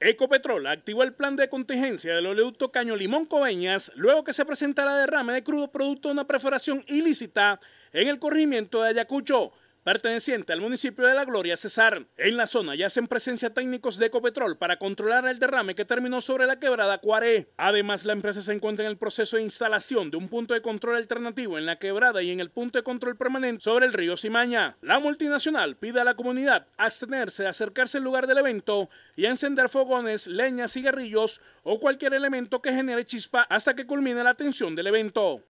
Ecopetrol activó el plan de contingencia del oleoducto Caño Limón Coveñas luego que se presentara derrame de crudo producto de una perforación ilícita en el corrimiento de Ayacucho perteneciente al municipio de La Gloria, Cesar. En la zona ya hacen presencia técnicos de Ecopetrol para controlar el derrame que terminó sobre la quebrada Cuaré. Además, la empresa se encuentra en el proceso de instalación de un punto de control alternativo en la quebrada y en el punto de control permanente sobre el río Simaña. La multinacional pide a la comunidad abstenerse de acercarse al lugar del evento y encender fogones, leñas, cigarrillos o cualquier elemento que genere chispa hasta que culmine la atención del evento.